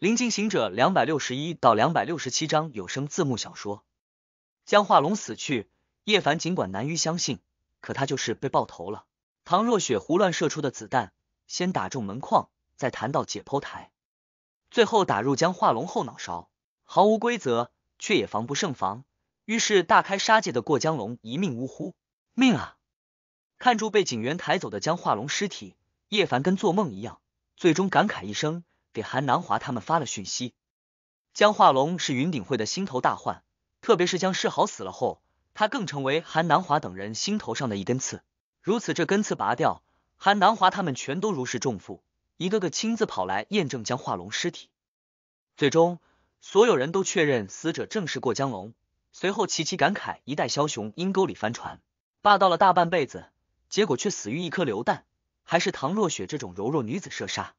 《灵境行者》两百六十一到两百六十七章有声字幕小说。江化龙死去，叶凡尽管难于相信，可他就是被爆头了。唐若雪胡乱射出的子弹，先打中门框，再弹到解剖台，最后打入江化龙后脑勺，毫无规则，却也防不胜防。于是大开杀戒的过江龙一命呜呼。命啊！看住被警员抬走的江化龙尸体，叶凡跟做梦一样，最终感慨一声。给韩南华他们发了讯息。江化龙是云顶会的心头大患，特别是江世豪死了后，他更成为韩南华等人心头上的一根刺。如此，这根刺拔掉，韩南华他们全都如释重负，一个个亲自跑来验证江化龙尸体。最终，所有人都确认死者正是过江龙。随后，齐齐感慨：一代枭雄阴沟里翻船，霸道了大半辈子，结果却死于一颗流弹，还是唐若雪这种柔弱女子射杀。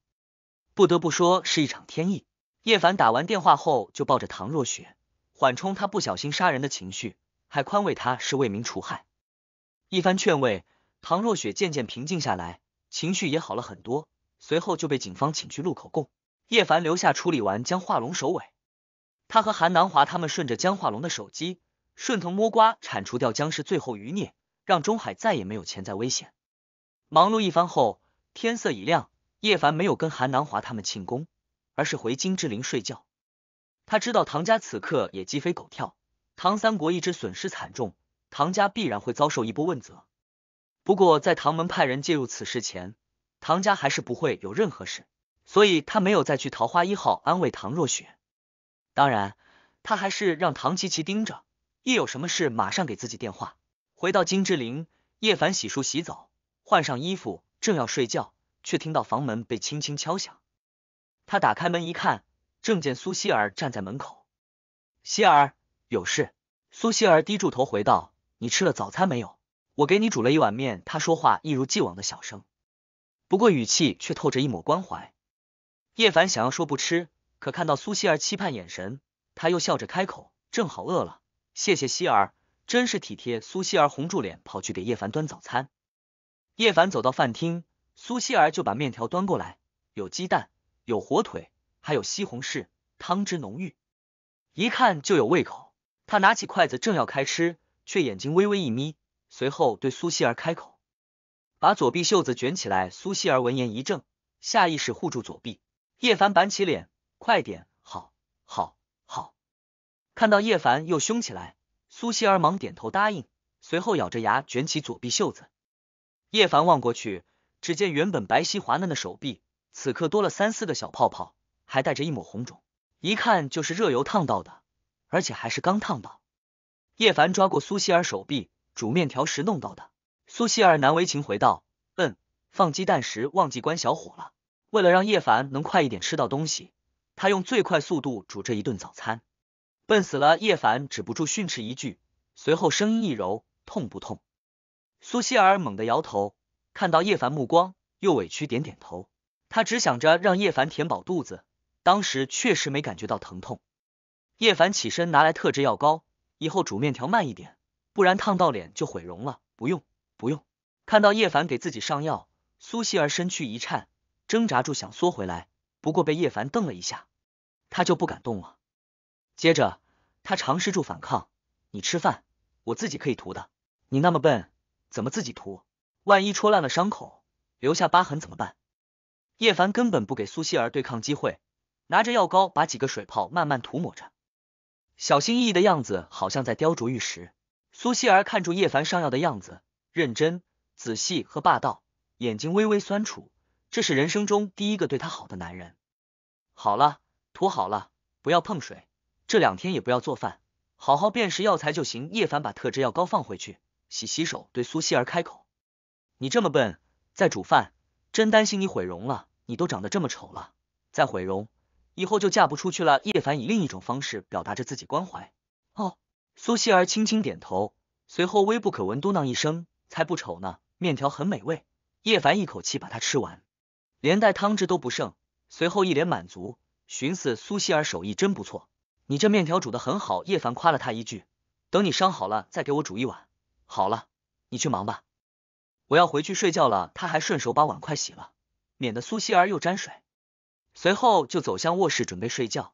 不得不说是一场天意。叶凡打完电话后，就抱着唐若雪，缓冲他不小心杀人的情绪，还宽慰他是为民除害。一番劝慰，唐若雪渐渐平静下来，情绪也好了很多。随后就被警方请去录口供。叶凡留下处理完江化龙首尾，他和韩南华他们顺着江化龙的手机，顺藤摸瓜，铲除掉江氏最后余孽，让中海再也没有潜在危险。忙碌一番后，天色已亮。叶凡没有跟韩南华他们庆功，而是回金之林睡觉。他知道唐家此刻也鸡飞狗跳，唐三国一直损失惨重，唐家必然会遭受一波问责。不过在唐门派人介入此事前，唐家还是不会有任何事，所以他没有再去桃花一号安慰唐若雪。当然，他还是让唐琪琪盯着，一有什么事马上给自己电话。回到金之林，叶凡洗漱、洗澡、换上衣服，正要睡觉。却听到房门被轻轻敲响，他打开门一看，正见苏希儿站在门口。希儿有事。苏希儿低住头回道：“你吃了早餐没有？我给你煮了一碗面。”他说话一如既往的小声，不过语气却透着一抹关怀。叶凡想要说不吃，可看到苏希儿期盼眼神，他又笑着开口：“正好饿了，谢谢希儿，真是体贴。”苏希儿红住脸跑去给叶凡端早餐。叶凡走到饭厅。苏西儿就把面条端过来，有鸡蛋，有火腿，还有西红柿，汤汁浓郁，一看就有胃口。他拿起筷子正要开吃，却眼睛微微一眯，随后对苏西儿开口：“把左臂袖子卷起来。”苏西儿闻言一怔，下意识护住左臂。叶凡板起脸：“快点，好好好！”看到叶凡又凶起来，苏西儿忙点头答应，随后咬着牙卷起左臂袖子。叶凡望过去。只见原本白皙滑嫩的手臂，此刻多了三四个小泡泡，还带着一抹红肿，一看就是热油烫到的，而且还是刚烫到。叶凡抓过苏西尔手臂，煮面条时弄到的。苏西尔难为情回道：“嗯，放鸡蛋时忘记关小火了。”为了让叶凡能快一点吃到东西，他用最快速度煮这一顿早餐。笨死了！叶凡止不住训斥一句，随后声音一柔：“痛不痛？”苏西尔猛地摇头。看到叶凡目光，又委屈点点头。他只想着让叶凡填饱肚子，当时确实没感觉到疼痛。叶凡起身拿来特制药膏，以后煮面条慢一点，不然烫到脸就毁容了。不用，不用。看到叶凡给自己上药，苏西儿身躯一颤，挣扎住想缩回来，不过被叶凡瞪了一下，他就不敢动了。接着他尝试住反抗，你吃饭，我自己可以涂的。你那么笨，怎么自己涂？万一戳烂了伤口，留下疤痕怎么办？叶凡根本不给苏西儿对抗机会，拿着药膏把几个水泡慢慢涂抹着，小心翼翼的样子，好像在雕琢玉石。苏西儿看住叶凡上药的样子，认真、仔细和霸道，眼睛微微酸楚。这是人生中第一个对他好的男人。好了，涂好了，不要碰水，这两天也不要做饭，好好辨识药材就行。叶凡把特制药膏放回去，洗洗手，对苏西儿开口。你这么笨，再煮饭，真担心你毁容了。你都长得这么丑了，再毁容，以后就嫁不出去了。叶凡以另一种方式表达着自己关怀。哦，苏西儿轻轻点头，随后微不可闻嘟囔一声：“才不丑呢，面条很美味。”叶凡一口气把它吃完，连带汤汁都不剩，随后一脸满足，寻思苏西儿手艺真不错。你这面条煮的很好，叶凡夸了他一句。等你伤好了，再给我煮一碗。好了，你去忙吧。我要回去睡觉了，他还顺手把碗筷洗了，免得苏希儿又沾水。随后就走向卧室准备睡觉，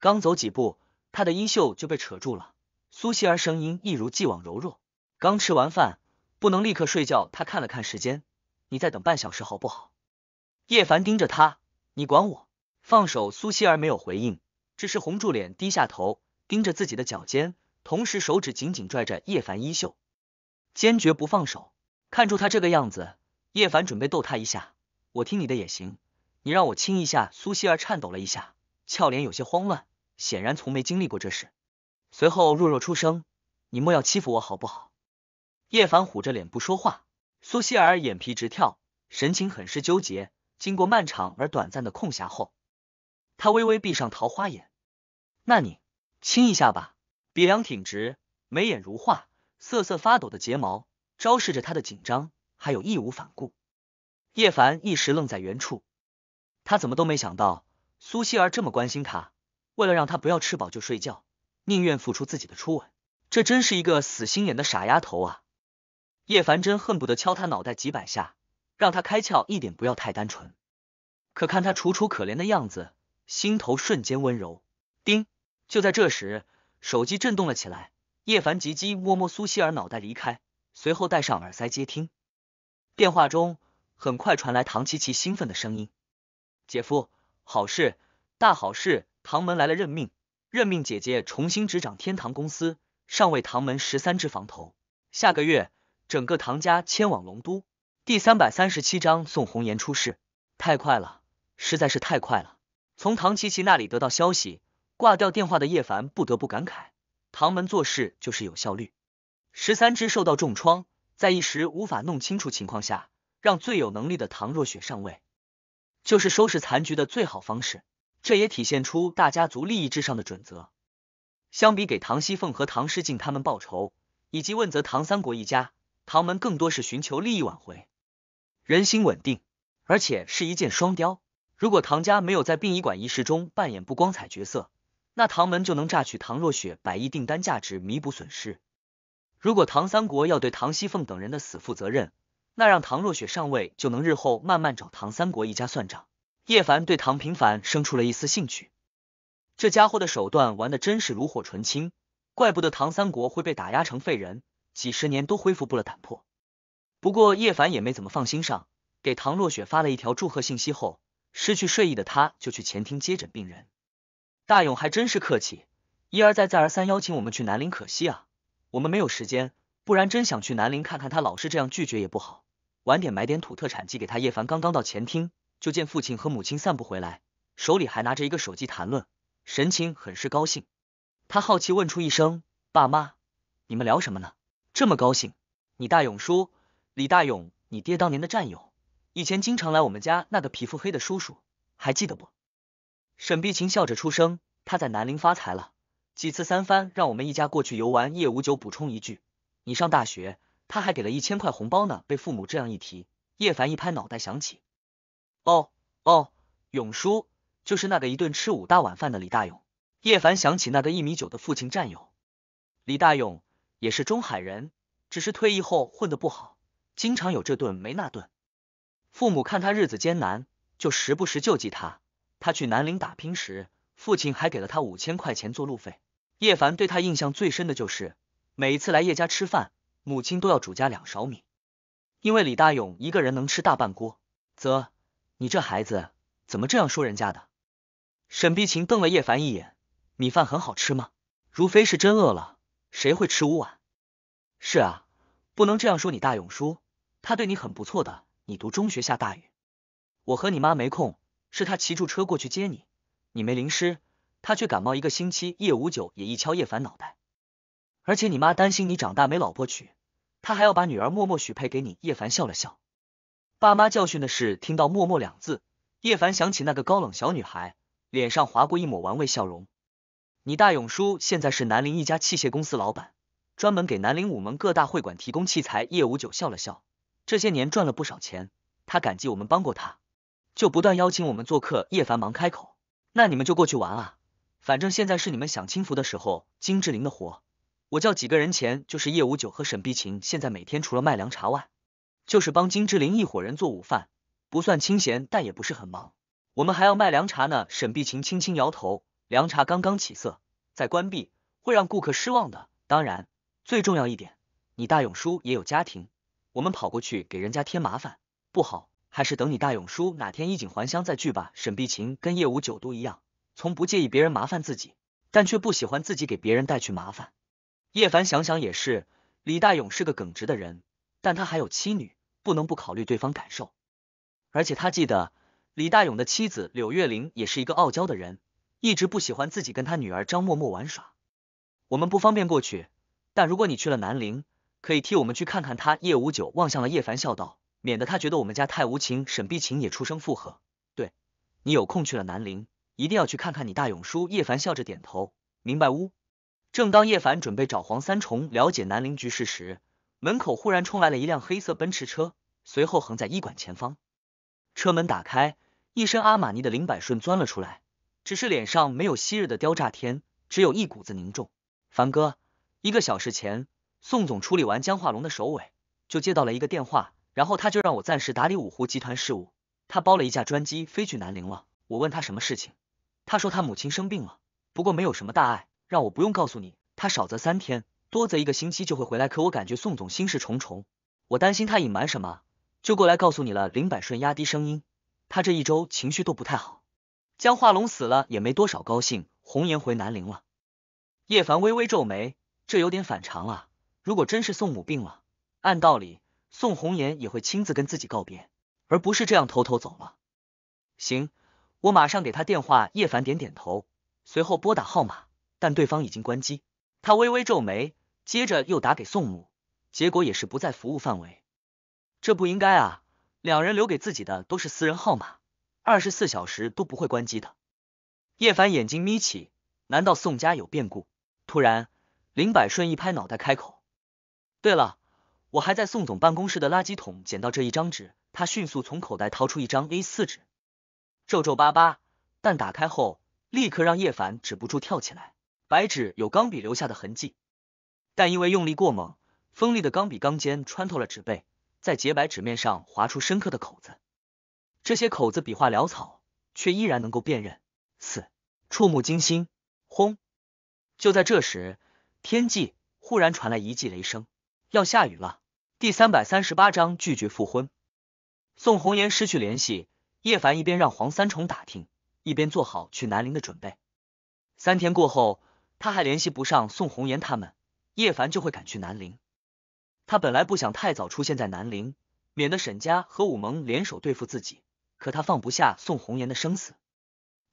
刚走几步，他的衣袖就被扯住了。苏希儿声音一如既往柔弱，刚吃完饭不能立刻睡觉。他看了看时间，你再等半小时好不好？叶凡盯着他，你管我放手。苏希儿没有回应，只是红住脸低下头，盯着自己的脚尖，同时手指紧紧拽着叶凡衣袖，坚决不放手。看出他这个样子，叶凡准备逗他一下。我听你的也行，你让我亲一下。苏西儿颤抖了一下，俏脸有些慌乱，显然从没经历过这事。随后弱弱出声：“你莫要欺负我好不好？”叶凡虎着脸不说话。苏西儿眼皮直跳，神情很是纠结。经过漫长而短暂的空暇后，他微微闭上桃花眼：“那你亲一下吧。”鼻梁挺直，眉眼如画，瑟瑟发抖的睫毛。昭示着他的紧张，还有义无反顾。叶凡一时愣在原处，他怎么都没想到苏西儿这么关心他，为了让他不要吃饱就睡觉，宁愿付出自己的初吻。这真是一个死心眼的傻丫头啊！叶凡真恨不得敲他脑袋几百下，让他开窍一点，不要太单纯。可看他楚楚可怜的样子，心头瞬间温柔。叮，就在这时，手机震动了起来。叶凡急急摸摸苏西儿脑袋，离开。随后戴上耳塞接听，电话中很快传来唐琪琪兴奋的声音：“姐夫，好事，大好事！唐门来了任命，任命姐姐重新执掌天堂公司，上位唐门十三支房头。下个月，整个唐家迁往龙都。”第三百三十七章送红颜出世，太快了，实在是太快了。从唐琪琪那里得到消息，挂掉电话的叶凡不得不感慨：唐门做事就是有效率。十三支受到重创，在一时无法弄清楚情况下，让最有能力的唐若雪上位，就是收拾残局的最好方式。这也体现出大家族利益至上的准则。相比给唐熙凤和唐诗静他们报仇，以及问责唐三国一家，唐门更多是寻求利益挽回，人心稳定，而且是一箭双雕。如果唐家没有在殡仪馆仪式中扮演不光彩角色，那唐门就能榨取唐若雪百亿订单价值，弥补损失。如果唐三国要对唐熙凤等人的死负责任，那让唐若雪上位就能日后慢慢找唐三国一家算账。叶凡对唐平凡生出了一丝兴趣，这家伙的手段玩的真是炉火纯青，怪不得唐三国会被打压成废人，几十年都恢复不了胆魄。不过叶凡也没怎么放心上，给唐若雪发了一条祝贺信息后，失去睡意的他就去前厅接诊病人。大勇还真是客气，一而再再而三邀请我们去南陵，可惜啊。我们没有时间，不然真想去南陵看看他。老是这样拒绝也不好。晚点买点土特产寄给他。叶凡刚刚到前厅，就见父亲和母亲散步回来，手里还拿着一个手机谈论，神情很是高兴。他好奇问出一声：“爸妈，你们聊什么呢？这么高兴？”“你大勇叔，李大勇，你爹当年的战友，以前经常来我们家那个皮肤黑的叔叔，还记得不？”沈碧琴笑着出声：“他在南陵发财了。”几次三番让我们一家过去游玩。叶无九补充一句：“你上大学，他还给了一千块红包呢。”被父母这样一提，叶凡一拍脑袋想起：“哦哦，勇叔就是那个一顿吃五大碗饭的李大勇。”叶凡想起那个一米九的父亲战友李大勇，也是中海人，只是退役后混得不好，经常有这顿没那顿。父母看他日子艰难，就时不时救济他。他去南陵打拼时。父亲还给了他五千块钱做路费。叶凡对他印象最深的就是，每一次来叶家吃饭，母亲都要煮加两勺米，因为李大勇一个人能吃大半锅。啧，你这孩子怎么这样说人家的？沈碧琴瞪了叶凡一眼。米饭很好吃吗？如非是真饿了，谁会吃五碗？是啊，不能这样说你大勇叔，他对你很不错的。你读中学下大雨，我和你妈没空，是他骑住车过去接你。你没淋湿，他却感冒一个星期。叶无九也一敲叶凡脑袋，而且你妈担心你长大没老婆娶，他还要把女儿默默许配给你。叶凡笑了笑，爸妈教训的是。听到默默两字，叶凡想起那个高冷小女孩，脸上划过一抹玩味笑容。你大勇叔现在是南陵一家器械公司老板，专门给南陵五门各大会馆提供器材。叶无九笑了笑，这些年赚了不少钱，他感激我们帮过他，就不断邀请我们做客。叶凡忙开口。那你们就过去玩啊，反正现在是你们享清福的时候。金志玲的活，我叫几个人前，就是叶无九和沈碧琴，现在每天除了卖凉茶外，就是帮金志玲一伙人做午饭，不算清闲，但也不是很忙。我们还要卖凉茶呢。沈碧琴轻轻摇头，凉茶刚刚起色，再关闭会让顾客失望的。当然，最重要一点，你大勇叔也有家庭，我们跑过去给人家添麻烦不好。还是等你大勇叔哪天衣锦还乡再聚吧。沈碧琴跟叶无九都一样，从不介意别人麻烦自己，但却不喜欢自己给别人带去麻烦。叶凡想想也是，李大勇是个耿直的人，但他还有妻女，不能不考虑对方感受。而且他记得，李大勇的妻子柳月玲也是一个傲娇的人，一直不喜欢自己跟他女儿张默默玩耍。我们不方便过去，但如果你去了南陵，可以替我们去看看他。叶无九望向了叶凡，笑道。免得他觉得我们家太无情。沈碧晴也出声附和：“对，你有空去了南陵，一定要去看看你大勇叔。”叶凡笑着点头，明白屋。正当叶凡准备找黄三重了解南陵局势时，门口忽然冲来了一辆黑色奔驰车，随后横在医馆前方。车门打开，一身阿玛尼的林百顺钻了出来，只是脸上没有昔日的刁诈天，只有一股子凝重。凡哥，一个小时前，宋总处理完江化龙的首尾，就接到了一个电话。然后他就让我暂时打理五湖集团事务，他包了一架专机飞去南陵了。我问他什么事情，他说他母亲生病了，不过没有什么大碍，让我不用告诉你。他少则三天，多则一个星期就会回来。可我感觉宋总心事重重，我担心他隐瞒什么，就过来告诉你了。林百顺压低声音，他这一周情绪都不太好。江化龙死了也没多少高兴，红颜回南陵了。叶凡微微皱眉，这有点反常了。如果真是宋母病了，按道理。宋红颜也会亲自跟自己告别，而不是这样偷偷走了。行，我马上给他电话。叶凡点点头，随后拨打号码，但对方已经关机。他微微皱眉，接着又打给宋母，结果也是不在服务范围。这不应该啊！两人留给自己的都是私人号码，二十四小时都不会关机的。叶凡眼睛眯起，难道宋家有变故？突然，林百顺一拍脑袋，开口：“对了。”我还在宋总办公室的垃圾桶捡到这一张纸，他迅速从口袋掏出一张 A 四纸，皱皱巴巴，但打开后立刻让叶凡止不住跳起来。白纸有钢笔留下的痕迹，但因为用力过猛，锋利的钢笔钢尖穿透了纸背，在洁白纸面上划出深刻的口子。这些口子笔画潦草，却依然能够辨认。四，触目惊心！轰！就在这时，天际忽然传来一记雷声，要下雨了。第三百三十八章拒绝复婚。宋红颜失去联系，叶凡一边让黄三重打听，一边做好去南陵的准备。三天过后，他还联系不上宋红颜，他们叶凡就会赶去南陵。他本来不想太早出现在南陵，免得沈家和武盟联手对付自己。可他放不下宋红颜的生死，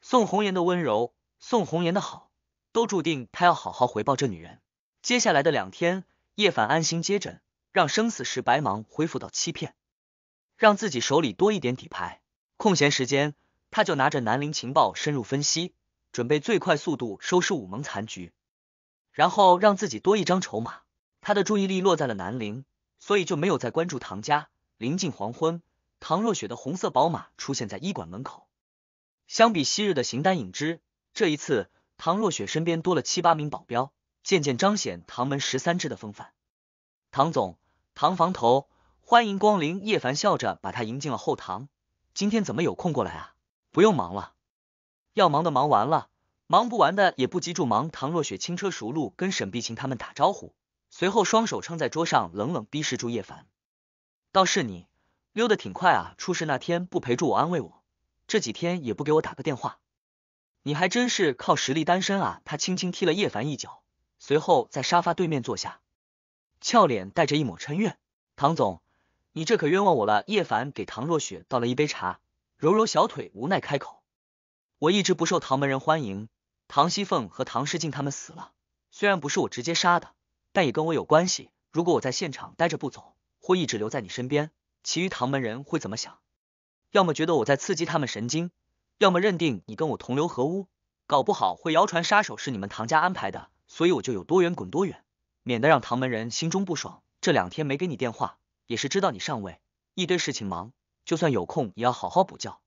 宋红颜的温柔，宋红颜的好，都注定他要好好回报这女人。接下来的两天，叶凡安心接诊。让生死时白芒恢复到七片，让自己手里多一点底牌。空闲时间，他就拿着南陵情报深入分析，准备最快速度收拾五盟残局，然后让自己多一张筹码。他的注意力落在了南陵，所以就没有再关注唐家。临近黄昏，唐若雪的红色宝马出现在医馆门口。相比昔日的形单影只，这一次唐若雪身边多了七八名保镖，渐渐彰显唐门十三支的风范。唐总，唐房头，欢迎光临。叶凡笑着把他迎进了后堂。今天怎么有空过来啊？不用忙了，要忙的忙完了，忙不完的也不急住忙。唐若雪轻车熟路跟沈碧晴他们打招呼，随后双手撑在桌上，冷冷逼视住叶凡。倒是你，溜得挺快啊！出事那天不陪住我，安慰我，这几天也不给我打个电话，你还真是靠实力单身啊！他轻轻踢了叶凡一脚，随后在沙发对面坐下。俏脸带着一抹嗔怨，唐总，你这可冤枉我了。叶凡给唐若雪倒了一杯茶，揉揉小腿，无奈开口：“我一直不受唐门人欢迎。唐熙凤和唐诗静他们死了，虽然不是我直接杀的，但也跟我有关系。如果我在现场待着不走，或一直留在你身边，其余唐门人会怎么想？要么觉得我在刺激他们神经，要么认定你跟我同流合污，搞不好会谣传杀手是你们唐家安排的。所以我就有多远滚多远。”免得让唐门人心中不爽。这两天没给你电话，也是知道你上位，一堆事情忙。就算有空，也要好好补觉。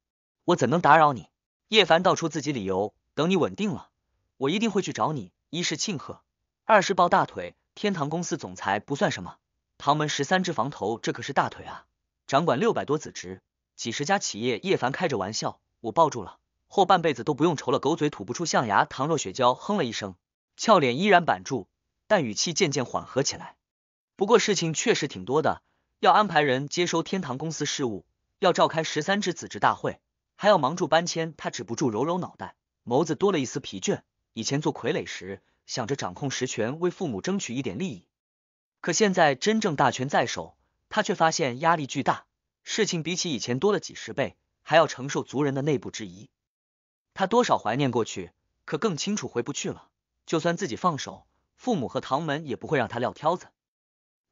我怎能打扰你？叶凡道出自己理由。等你稳定了，我一定会去找你。一是庆贺，二是抱大腿。天堂公司总裁不算什么，唐门十三只房头，这可是大腿啊！掌管六百多子侄，几十家企业。叶凡开着玩笑。我抱住了，后半辈子都不用愁了。狗嘴吐不出象牙。唐若雪娇哼了一声，俏脸依然板住。但语气渐渐缓和起来。不过事情确实挺多的，要安排人接收天堂公司事务，要召开十三支子侄大会，还要忙住搬迁。他止不住揉揉脑袋，眸子多了一丝疲倦。以前做傀儡时，想着掌控实权，为父母争取一点利益；可现在真正大权在手，他却发现压力巨大，事情比起以前多了几十倍，还要承受族人的内部质疑。他多少怀念过去，可更清楚回不去了。就算自己放手。父母和唐门也不会让他撂挑子。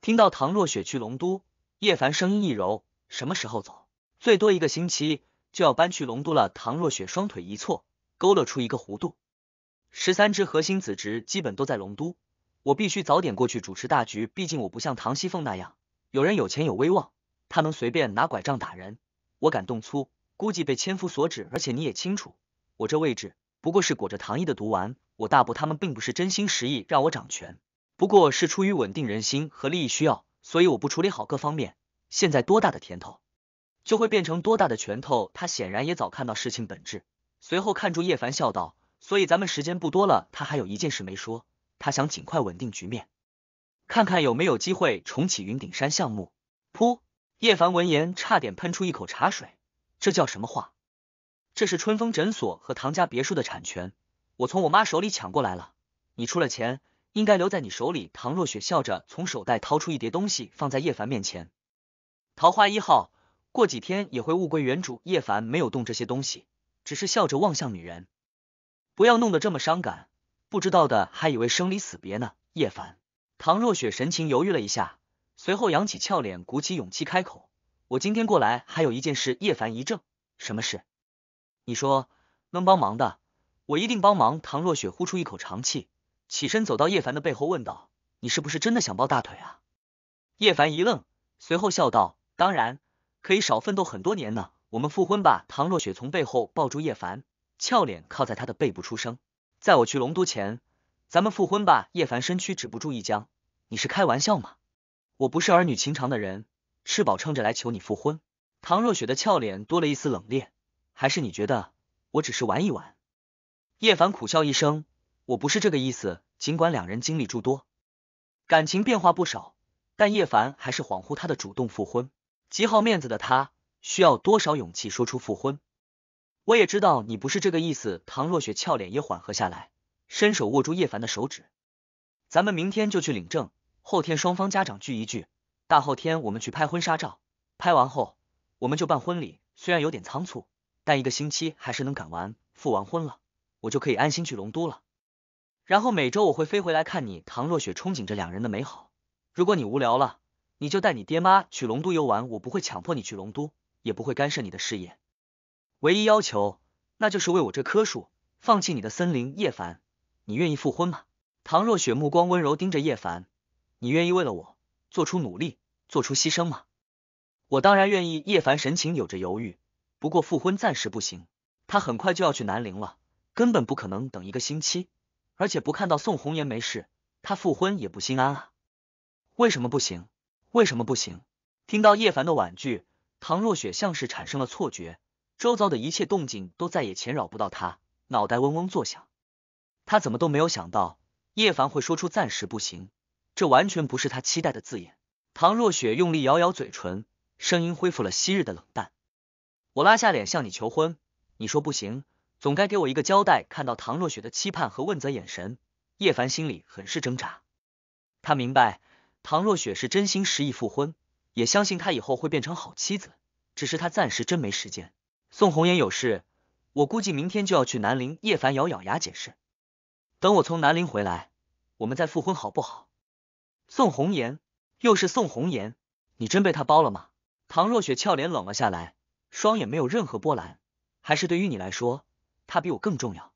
听到唐若雪去龙都，叶凡声音一柔，什么时候走？最多一个星期就要搬去龙都了。唐若雪双腿一错，勾勒出一个弧度。十三支核心子侄基本都在龙都，我必须早点过去主持大局。毕竟我不像唐熙凤那样，有人有钱有威望，他能随便拿拐杖打人。我敢动粗，估计被千夫所指。而且你也清楚，我这位置。不过是裹着糖衣的毒丸，我大伯他们并不是真心实意让我掌权，不过是出于稳定人心和利益需要，所以我不处理好各方面，现在多大的甜头就会变成多大的拳头。他显然也早看到事情本质，随后看住叶凡笑道，所以咱们时间不多了。他还有一件事没说，他想尽快稳定局面，看看有没有机会重启云顶山项目。噗，叶凡闻言差点喷出一口茶水，这叫什么话？这是春风诊所和唐家别墅的产权，我从我妈手里抢过来了。你出了钱，应该留在你手里。唐若雪笑着从手袋掏出一叠东西，放在叶凡面前。桃花一号过几天也会物归原主。叶凡没有动这些东西，只是笑着望向女人，不要弄得这么伤感，不知道的还以为生离死别呢。叶凡，唐若雪神情犹豫了一下，随后扬起俏脸，鼓起勇气开口：“我今天过来还有一件事。”叶凡一怔，什么事？你说能帮忙的，我一定帮忙。唐若雪呼出一口长气，起身走到叶凡的背后，问道：“你是不是真的想抱大腿啊？”叶凡一愣，随后笑道：“当然，可以少奋斗很多年呢。我们复婚吧。”唐若雪从背后抱住叶凡，俏脸靠在他的背部，出声：“在我去龙都前，咱们复婚吧。”叶凡身躯止不住一僵：“你是开玩笑吗？我不是儿女情长的人，吃饱撑着来求你复婚。”唐若雪的俏脸多了一丝冷冽。还是你觉得我只是玩一玩？叶凡苦笑一声，我不是这个意思。尽管两人经历诸多，感情变化不少，但叶凡还是恍惚他的主动复婚。极好面子的他，需要多少勇气说出复婚？我也知道你不是这个意思。唐若雪俏脸也缓和下来，伸手握住叶凡的手指。咱们明天就去领证，后天双方家长聚一聚，大后天我们去拍婚纱照，拍完后我们就办婚礼。虽然有点仓促。但一个星期还是能赶完，复完婚了，我就可以安心去龙都了。然后每周我会飞回来看你。唐若雪憧憬着两人的美好。如果你无聊了，你就带你爹妈去龙都游玩，我不会强迫你去龙都，也不会干涉你的事业。唯一要求，那就是为我这棵树放弃你的森林。叶凡，你愿意复婚吗？唐若雪目光温柔盯着叶凡，你愿意为了我做出努力，做出牺牲吗？我当然愿意。叶凡神情有着犹豫。不过复婚暂时不行，他很快就要去南陵了，根本不可能等一个星期。而且不看到宋红颜没事，他复婚也不心安啊。为什么不行？为什么不行？听到叶凡的婉拒，唐若雪像是产生了错觉，周遭的一切动静都再也潜扰不到他，脑袋嗡嗡作响。他怎么都没有想到叶凡会说出暂时不行，这完全不是他期待的字眼。唐若雪用力咬咬嘴唇，声音恢复了昔日的冷淡。我拉下脸向你求婚，你说不行，总该给我一个交代。看到唐若雪的期盼和问责眼神，叶凡心里很是挣扎。他明白唐若雪是真心实意复婚，也相信她以后会变成好妻子，只是他暂时真没时间。宋红颜有事，我估计明天就要去南陵。叶凡咬咬牙解释，等我从南陵回来，我们再复婚好不好？宋红颜，又是宋红颜，你真被他包了吗？唐若雪俏脸冷了下来。双眼没有任何波澜，还是对于你来说，他比我更重要。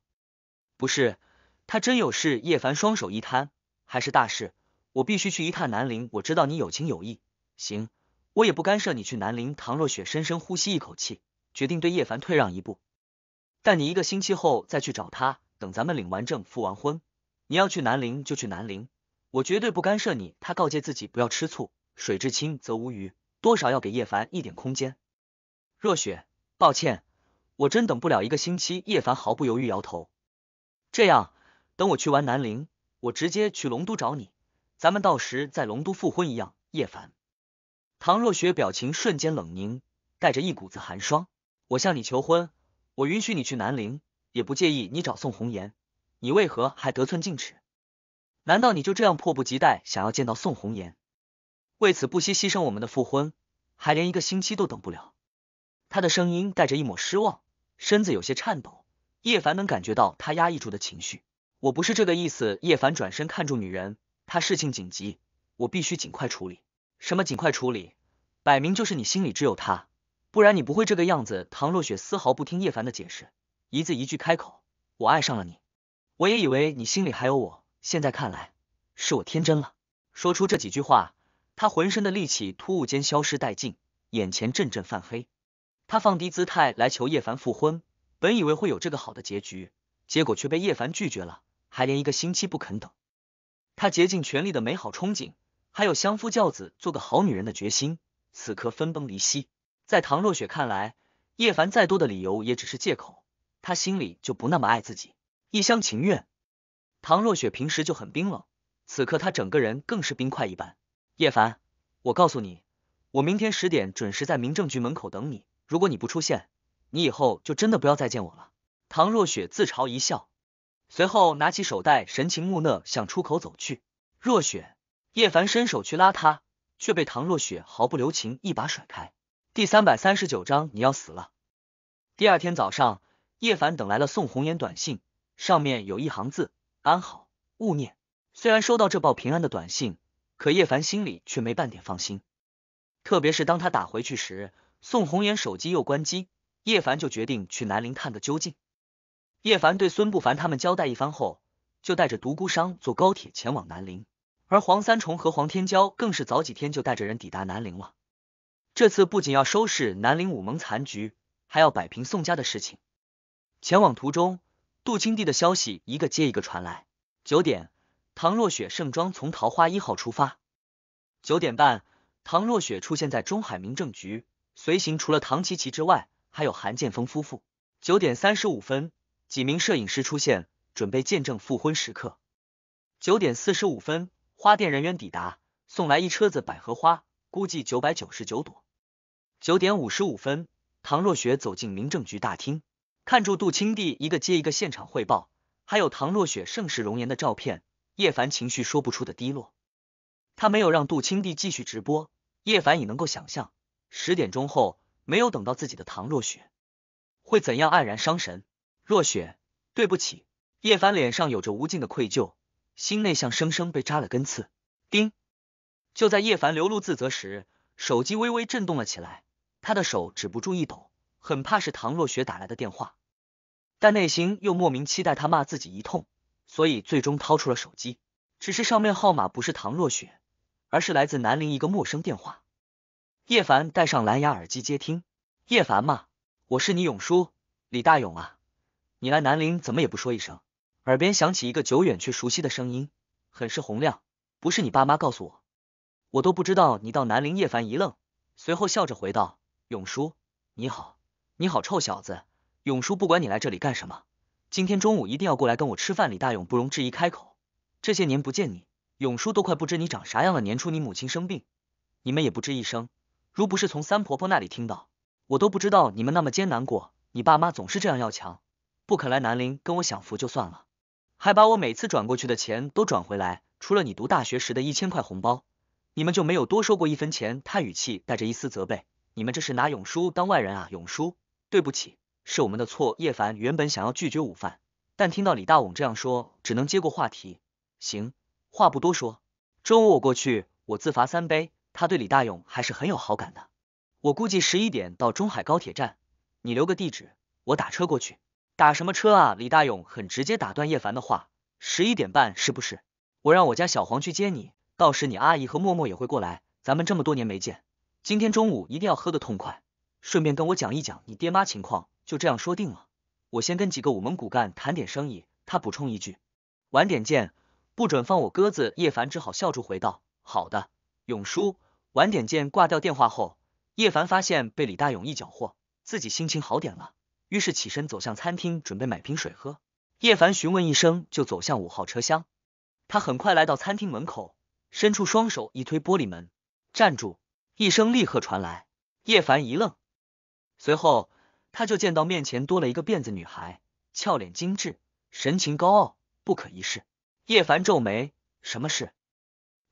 不是，他真有事。叶凡双手一摊，还是大事，我必须去一趟南陵。我知道你有情有义，行，我也不干涉你去南陵。唐若雪深深呼吸一口气，决定对叶凡退让一步。但你一个星期后再去找他，等咱们领完证，复完婚，你要去南陵就去南陵，我绝对不干涉你。他告诫自己不要吃醋，水至清则无鱼，多少要给叶凡一点空间。若雪，抱歉，我真等不了一个星期。叶凡毫不犹豫摇头。这样，等我去完南陵，我直接去龙都找你，咱们到时在龙都复婚一样。叶凡，唐若雪表情瞬间冷凝，带着一股子寒霜。我向你求婚，我允许你去南陵，也不介意你找宋红颜，你为何还得寸进尺？难道你就这样迫不及待想要见到宋红颜？为此不惜牺牲我们的复婚，还连一个星期都等不了？他的声音带着一抹失望，身子有些颤抖。叶凡能感觉到他压抑住的情绪。我不是这个意思。叶凡转身看住女人，他事情紧急，我必须尽快处理。什么尽快处理？摆明就是你心里只有他，不然你不会这个样子。唐若雪丝毫不听叶凡的解释，一字一句开口：“我爱上了你，我也以为你心里还有我，现在看来是我天真了。”说出这几句话，他浑身的力气突兀间消失殆尽，眼前阵阵泛黑。他放低姿态来求叶凡复婚，本以为会有这个好的结局，结果却被叶凡拒绝了，还连一个星期不肯等。他竭尽全力的美好憧憬，还有相夫教子、做个好女人的决心，此刻分崩离析。在唐若雪看来，叶凡再多的理由也只是借口，他心里就不那么爱自己。一厢情愿。唐若雪平时就很冰冷，此刻她整个人更是冰块一般。叶凡，我告诉你，我明天十点准时在民政局门口等你。如果你不出现，你以后就真的不要再见我了。唐若雪自嘲一笑，随后拿起手袋，神情木讷向出口走去。若雪，叶凡伸手去拉她，却被唐若雪毫不留情一把甩开。第三百三十九章，你要死了。第二天早上，叶凡等来了宋红颜短信，上面有一行字：安好，勿念。虽然收到这报平安的短信，可叶凡心里却没半点放心。特别是当他打回去时。宋红颜手机又关机，叶凡就决定去南陵探个究竟。叶凡对孙不凡他们交代一番后，就带着独孤商坐高铁前往南陵。而黄三重和黄天骄更是早几天就带着人抵达南陵了。这次不仅要收拾南陵武盟残局，还要摆平宋家的事情。前往途中，杜清帝的消息一个接一个传来。九点，唐若雪盛装从桃花一号出发。九点半，唐若雪出现在中海民政局。随行除了唐琪琪之外，还有韩建峰夫妇。九点三十五分，几名摄影师出现，准备见证复婚时刻。九点四十五分，花店人员抵达，送来一车子百合花，估计九百九十九朵。九点五十五分，唐若雪走进民政局大厅，看住杜清帝一个接一个现场汇报，还有唐若雪盛世容颜的照片。叶凡情绪说不出的低落，他没有让杜清帝继续直播，叶凡已能够想象。十点钟后没有等到自己的唐若雪，会怎样黯然伤神？若雪，对不起。叶凡脸上有着无尽的愧疚，心内像生生被扎了根刺。叮，就在叶凡流露自责时，手机微微震动了起来。他的手止不住一抖，很怕是唐若雪打来的电话，但内心又莫名期待他骂自己一通，所以最终掏出了手机。只是上面号码不是唐若雪，而是来自南陵一个陌生电话。叶凡戴上蓝牙耳机接听。叶凡嘛，我是你永叔李大勇啊，你来南陵怎么也不说一声？耳边响起一个久远却熟悉的声音，很是洪亮。不是你爸妈告诉我，我都不知道你到南陵。叶凡一愣，随后笑着回道：“永叔，你好，你好，臭小子。”永叔，不管你来这里干什么，今天中午一定要过来跟我吃饭。李大勇不容置疑开口：“这些年不见你，永叔都快不知你长啥样了。年初你母亲生病，你们也不吱一声。”如不是从三婆婆那里听到，我都不知道你们那么艰难过。你爸妈总是这样要强，不肯来南陵跟我享福就算了，还把我每次转过去的钱都转回来，除了你读大学时的一千块红包，你们就没有多收过一分钱。他语气带着一丝责备，你们这是拿永叔当外人啊！永叔，对不起，是我们的错。叶凡原本想要拒绝午饭，但听到李大勇这样说，只能接过话题。行，话不多说，中午我过去，我自罚三杯。他对李大勇还是很有好感的。我估计十一点到中海高铁站，你留个地址，我打车过去。打什么车啊？李大勇很直接打断叶凡的话。十一点半是不是？我让我家小黄去接你，到时你阿姨和默默也会过来。咱们这么多年没见，今天中午一定要喝得痛快，顺便跟我讲一讲你爹妈情况。就这样说定了。我先跟几个五门骨干谈点生意。他补充一句，晚点见，不准放我鸽子。叶凡只好笑住回道：好的，勇叔。晚点见。挂掉电话后，叶凡发现被李大勇一搅和，自己心情好点了。于是起身走向餐厅，准备买瓶水喝。叶凡询问一声，就走向五号车厢。他很快来到餐厅门口，伸出双手一推玻璃门。站住！一声立刻传来。叶凡一愣，随后他就见到面前多了一个辫子女孩，俏脸精致，神情高傲不可一世。叶凡皱眉：“什么事？”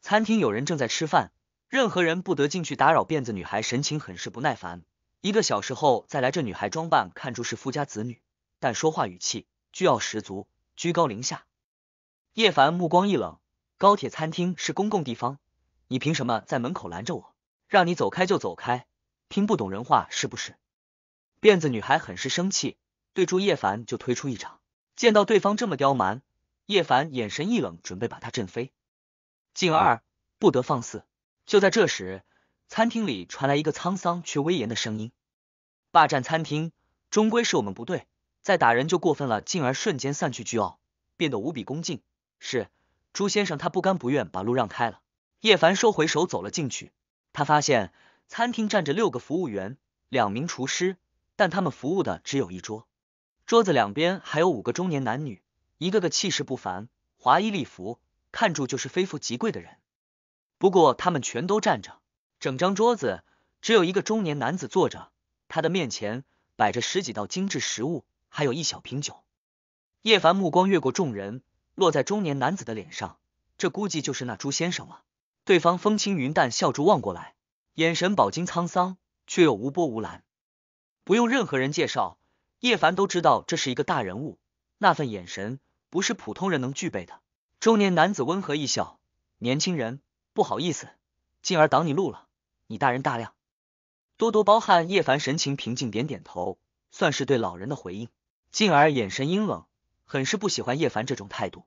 餐厅有人正在吃饭。任何人不得进去打扰辫子女孩，神情很是不耐烦。一个小时后再来。这女孩装扮看住是富家子女，但说话语气倨傲十足，居高临下。叶凡目光一冷，高铁餐厅是公共地方，你凭什么在门口拦着我？让你走开就走开，听不懂人话是不是？辫子女孩很是生气，对住叶凡就推出一掌。见到对方这么刁蛮，叶凡眼神一冷，准备把他震飞。静二不得放肆。就在这时，餐厅里传来一个沧桑却威严的声音：“霸占餐厅，终归是我们不对，再打人就过分了。”进而瞬间散去倨傲，变得无比恭敬。是朱先生，他不甘不愿把路让开了。叶凡收回手，走了进去。他发现餐厅站着六个服务员，两名厨师，但他们服务的只有一桌。桌子两边还有五个中年男女，一个个气势不凡，华衣丽服，看住就是非富即贵的人。不过他们全都站着，整张桌子只有一个中年男子坐着，他的面前摆着十几道精致食物，还有一小瓶酒。叶凡目光越过众人，落在中年男子的脸上，这估计就是那朱先生了。对方风轻云淡，笑逐望过来，眼神饱经沧桑，却又无波无澜。不用任何人介绍，叶凡都知道这是一个大人物，那份眼神不是普通人能具备的。中年男子温和一笑，年轻人。不好意思，静儿挡你路了，你大人大量，多多包涵。叶凡神情平静，点点头，算是对老人的回应。静儿眼神阴冷，很是不喜欢叶凡这种态度。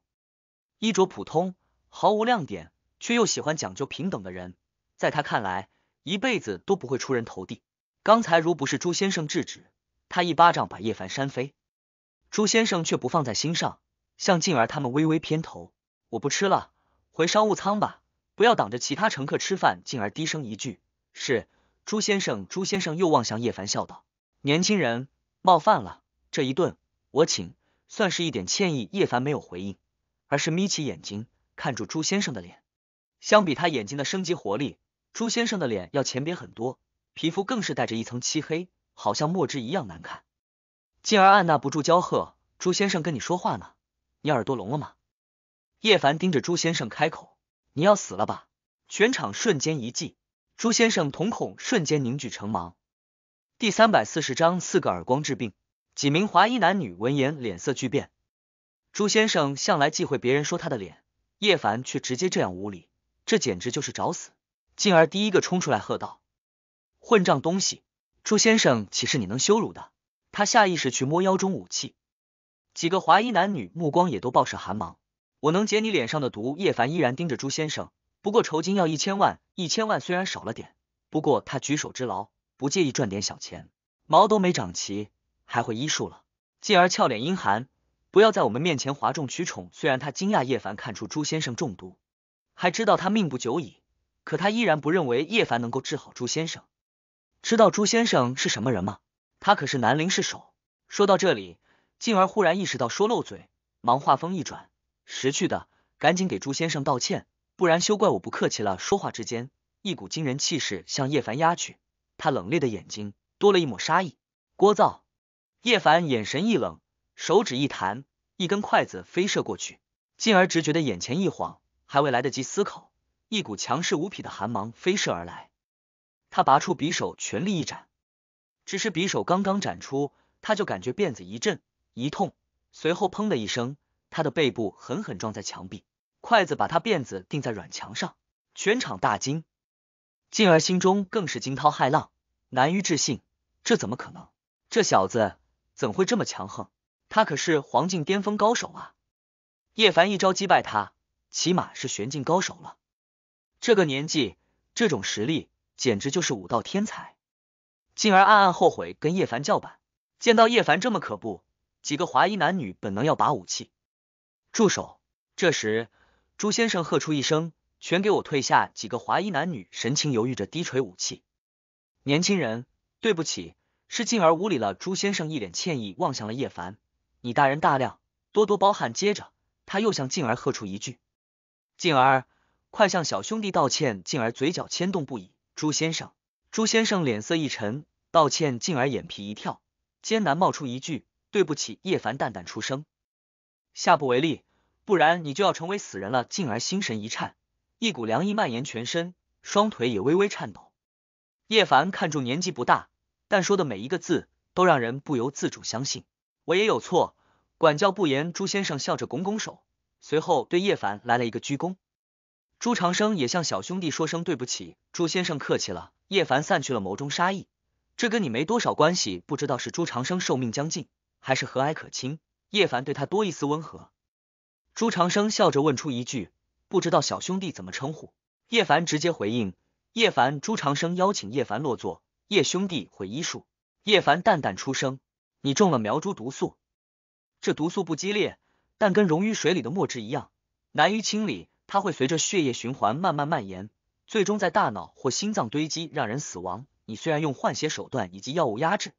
衣着普通，毫无亮点，却又喜欢讲究平等的人，在他看来，一辈子都不会出人头地。刚才如不是朱先生制止，他一巴掌把叶凡扇飞。朱先生却不放在心上，向静儿他们微微偏头：“我不吃了，回商务舱吧。”不要挡着其他乘客吃饭，进而低声一句：“是朱先生。”朱先生又望向叶凡，笑道：“年轻人，冒犯了，这一顿我请，算是一点歉意。”叶凡没有回应，而是眯起眼睛看住朱先生的脸。相比他眼睛的升级活力，朱先生的脸要浅扁很多，皮肤更是带着一层漆黑，好像墨汁一样难看。进而按捺不住娇喝：“朱先生跟你说话呢，你耳朵聋了吗？”叶凡盯着朱先生开口。你要死了吧！全场瞬间一寂，朱先生瞳孔瞬间凝聚成芒。第三百四十章四个耳光治病。几名华衣男女闻言脸色巨变。朱先生向来忌讳别人说他的脸，叶凡却直接这样无礼，这简直就是找死。进而第一个冲出来喝道：“混账东西，朱先生岂是你能羞辱的？”他下意识去摸腰中武器，几个华衣男女目光也都爆射寒芒。我能解你脸上的毒，叶凡依然盯着朱先生。不过酬金要一千万，一千万虽然少了点，不过他举手之劳，不介意赚点小钱。毛都没长齐，还会医术了？继而俏脸阴寒，不要在我们面前哗众取宠。虽然他惊讶叶凡看出朱先生中毒，还知道他命不久矣，可他依然不认为叶凡能够治好朱先生。知道朱先生是什么人吗？他可是南陵市首。说到这里，静儿忽然意识到说漏嘴，忙话锋一转。识趣的，赶紧给朱先生道歉，不然休怪我不客气了。说话之间，一股惊人气势向叶凡压去，他冷冽的眼睛多了一抹杀意。聒噪！叶凡眼神一冷，手指一弹，一根筷子飞射过去，进而直觉得眼前一晃，还未来得及思考，一股强势无匹的寒芒飞射而来。他拔出匕首，全力一斩，只是匕首刚刚斩出，他就感觉辫子一震一痛，随后砰的一声。他的背部狠狠撞在墙壁，筷子把他辫子钉在软墙上，全场大惊，进而心中更是惊涛骇浪，难于置信，这怎么可能？这小子怎会这么强横？他可是黄境巅峰高手啊！叶凡一招击败他，起码是玄境高手了。这个年纪，这种实力，简直就是武道天才。进而暗暗后悔跟叶凡叫板。见到叶凡这么可怖，几个华裔男女本能要把武器。住手！这时，朱先生喝出一声：“全给我退下！”几个华裔男女神情犹豫着，低垂武器。年轻人，对不起，是静儿无礼了。朱先生一脸歉意，望向了叶凡：“你大人大量，多多包涵。”接着，他又向静儿喝出一句：“静儿，快向小兄弟道歉！”静儿嘴角牵动不已。朱先生，朱先生脸色一沉：“道歉！”静儿眼皮一跳，艰难冒出一句：“对不起。”叶凡淡淡出声：“下不为例。”不然你就要成为死人了。进而心神一颤，一股凉意蔓延全身，双腿也微微颤抖。叶凡看住年纪不大，但说的每一个字都让人不由自主相信。我也有错，管教不严。朱先生笑着拱拱手，随后对叶凡来了一个鞠躬。朱长生也向小兄弟说声对不起。朱先生客气了。叶凡散去了眸中杀意，这跟你没多少关系。不知道是朱长生寿命将尽，还是和蔼可亲，叶凡对他多一丝温和。朱长生笑着问出一句：“不知道小兄弟怎么称呼？”叶凡直接回应：“叶凡。”朱长生邀请叶凡落座：“叶兄弟会医术。”叶凡淡淡出声：“你中了苗株毒素，这毒素不激烈，但跟溶于水里的墨汁一样，难于清理。它会随着血液循环慢慢蔓延，最终在大脑或心脏堆积，让人死亡。你虽然用换血手段以及药物压制，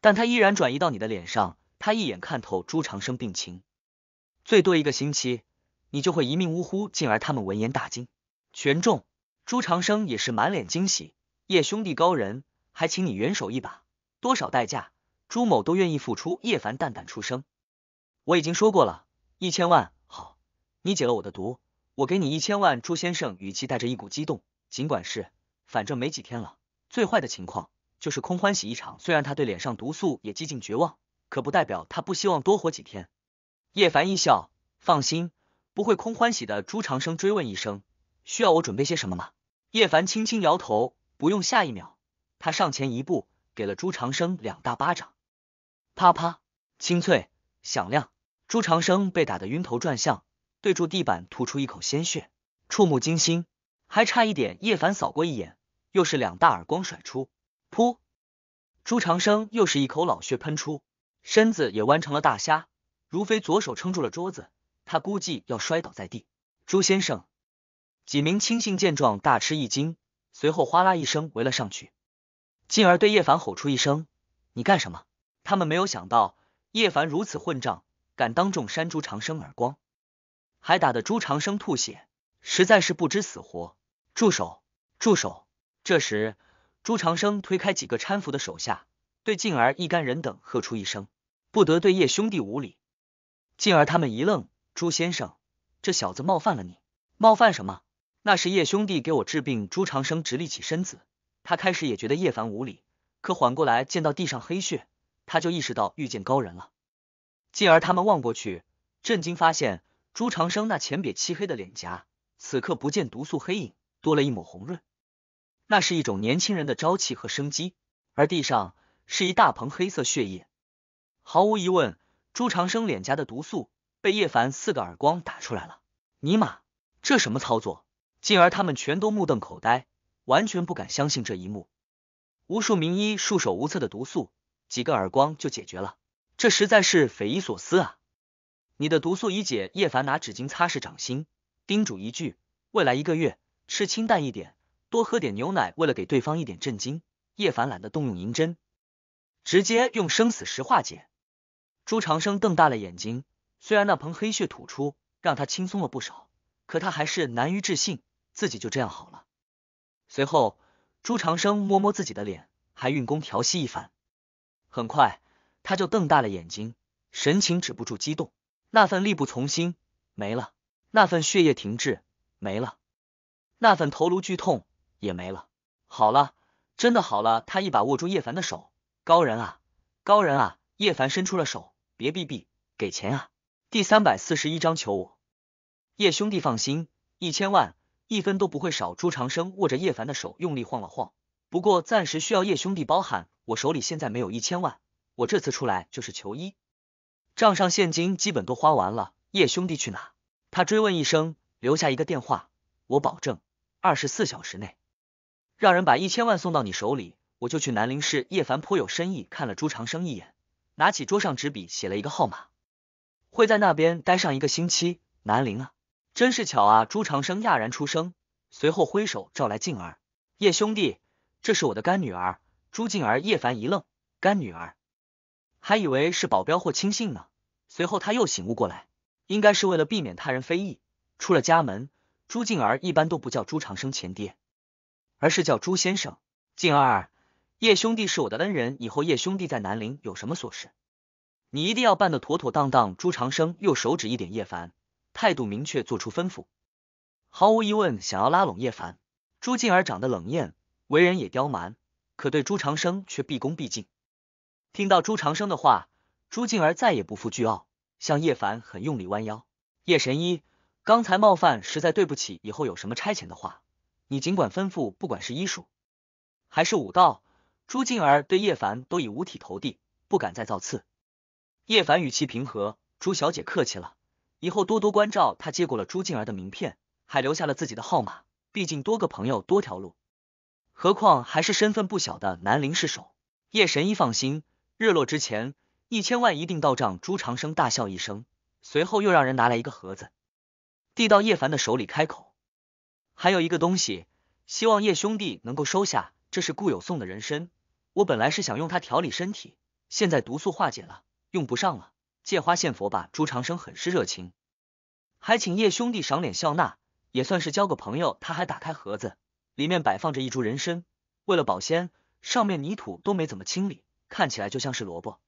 但它依然转移到你的脸上。他一眼看透朱长生病情。”最多一个星期，你就会一命呜呼。进而他们闻言大惊，权重朱长生也是满脸惊喜。叶兄弟高人，还请你援手一把，多少代价，朱某都愿意付出。叶凡淡淡出声，我已经说过了，一千万，好，你解了我的毒，我给你一千万。朱先生语气带着一股激动，尽管是，反正没几天了，最坏的情况就是空欢喜一场。虽然他对脸上毒素也几近绝望，可不代表他不希望多活几天。叶凡一笑，放心，不会空欢喜的。朱长生追问一声：“需要我准备些什么吗？”叶凡轻轻摇头，不用。下一秒，他上前一步，给了朱长生两大巴掌，啪啪，清脆响亮。朱长生被打得晕头转向，对住地板吐出一口鲜血，触目惊心。还差一点，叶凡扫过一眼，又是两大耳光甩出，噗，朱长生又是一口老血喷出，身子也弯成了大虾。如飞左手撑住了桌子，他估计要摔倒在地。朱先生，几名亲信见状大吃一惊，随后哗啦一声围了上去，进而对叶凡吼出一声：“你干什么？”他们没有想到叶凡如此混账，敢当众扇朱长生耳光，还打得朱长生吐血，实在是不知死活。住手！住手！这时，朱长生推开几个搀扶的手下，对静儿一干人等喝出一声：“不得对叶兄弟无礼。”进而他们一愣：“朱先生，这小子冒犯了你，冒犯什么？那是叶兄弟给我治病。”朱长生直立起身子，他开始也觉得叶凡无礼，可缓过来，见到地上黑血，他就意识到遇见高人了。进而他们望过去，震惊发现朱长生那浅瘪漆黑的脸颊，此刻不见毒素黑影，多了一抹红润，那是一种年轻人的朝气和生机。而地上是一大盆黑色血液，毫无疑问。朱长生脸颊的毒素被叶凡四个耳光打出来了，尼玛，这什么操作？进而他们全都目瞪口呆，完全不敢相信这一幕。无数名医束手无策的毒素，几个耳光就解决了，这实在是匪夷所思啊！你的毒素已解，叶凡拿纸巾擦拭掌心，叮嘱一句：未来一个月吃清淡一点，多喝点牛奶。为了给对方一点震惊，叶凡懒得动用银针，直接用生死石化解。朱长生瞪大了眼睛，虽然那盆黑血吐出让他轻松了不少，可他还是难于置信自己就这样好了。随后，朱长生摸摸自己的脸，还运功调息一番。很快，他就瞪大了眼睛，神情止不住激动。那份力不从心没了，那份血液停滞没了，那份头颅剧痛也没了。好了，真的好了！他一把握住叶凡的手：“高人啊，高人啊！”叶凡伸出了手。别逼逼，给钱啊！第三百四十一章求我，叶兄弟放心，一千万一分都不会少。朱长生握着叶凡的手，用力晃了晃。不过暂时需要叶兄弟包涵，我手里现在没有一千万，我这次出来就是求医，账上现金基本都花完了。叶兄弟去哪？他追问一声，留下一个电话，我保证二十四小时内让人把一千万送到你手里，我就去南陵市。叶凡颇有深意看了朱长生一眼。拿起桌上纸笔写了一个号码，会在那边待上一个星期。南陵啊，真是巧啊！朱长生讶然出声，随后挥手召来静儿。叶兄弟，这是我的干女儿朱静儿。叶凡一愣，干女儿，还以为是保镖或亲信呢。随后他又醒悟过来，应该是为了避免他人非议。出了家门，朱静儿一般都不叫朱长生前爹，而是叫朱先生静儿。叶兄弟是我的恩人，以后叶兄弟在南陵有什么琐事，你一定要办得妥妥当当。朱长生又手指一点叶凡，态度明确做出吩咐。毫无疑问，想要拉拢叶凡。朱静儿长得冷艳，为人也刁蛮，可对朱长生却毕恭毕敬。听到朱长生的话，朱静儿再也不负倨傲，向叶凡很用力弯腰。叶神医，刚才冒犯，实在对不起，以后有什么差遣的话，你尽管吩咐，不管是医术还是武道。朱静儿对叶凡都已五体投地，不敢再造次。叶凡语气平和：“朱小姐客气了，以后多多关照。”他接过了朱静儿的名片，还留下了自己的号码。毕竟多个朋友多条路，何况还是身份不小的南陵市首叶神医。放心，日落之前，一千万一定到账。朱长生大笑一声，随后又让人拿来一个盒子，递到叶凡的手里，开口：“还有一个东西，希望叶兄弟能够收下。”这是故有送的人参，我本来是想用它调理身体，现在毒素化解了，用不上了。借花献佛吧，朱长生很是热情，还请叶兄弟赏脸笑纳，也算是交个朋友。他还打开盒子，里面摆放着一株人参，为了保鲜，上面泥土都没怎么清理，看起来就像是萝卜，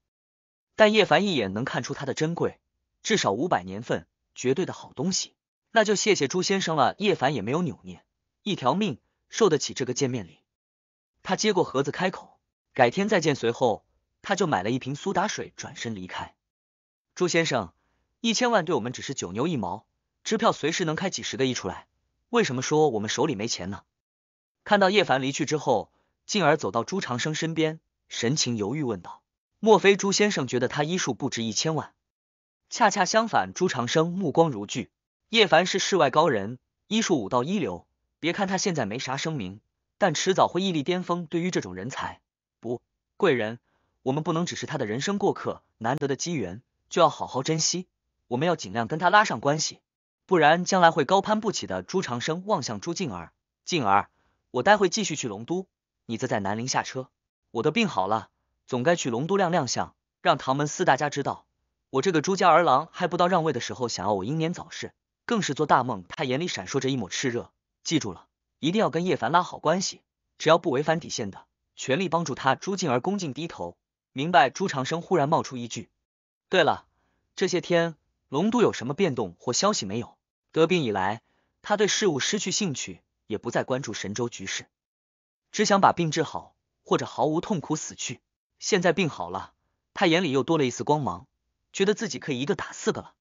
但叶凡一眼能看出它的珍贵，至少五百年份，绝对的好东西。那就谢谢朱先生了。叶凡也没有扭捏，一条命受得起这个见面礼。他接过盒子，开口：“改天再见。”随后，他就买了一瓶苏打水，转身离开。朱先生，一千万对我们只是九牛一毛，支票随时能开几十个亿出来。为什么说我们手里没钱呢？看到叶凡离去之后，进而走到朱长生身边，神情犹豫问道：“莫非朱先生觉得他医术不值一千万？”恰恰相反，朱长生目光如炬，叶凡是世外高人，医术武道一流。别看他现在没啥声名。但迟早会屹立巅峰。对于这种人才，不贵人，我们不能只是他的人生过客，难得的机缘就要好好珍惜。我们要尽量跟他拉上关系，不然将来会高攀不起的。朱长生望向朱静儿，静儿，我待会继续去龙都，你则在南陵下车。我的病好了，总该去龙都亮亮相，让唐门四大家知道我这个朱家儿郎还不到让位的时候。想要我英年早逝，更是做大梦。他眼里闪烁着一抹炽热，记住了。一定要跟叶凡拉好关系，只要不违反底线的，全力帮助他。朱静儿恭敬低头，明白朱长生忽然冒出一句：“对了，这些天龙都有什么变动或消息没有？”得病以来，他对事物失去兴趣，也不再关注神州局势，只想把病治好，或者毫无痛苦死去。现在病好了，他眼里又多了一丝光芒，觉得自己可以一个打四个了。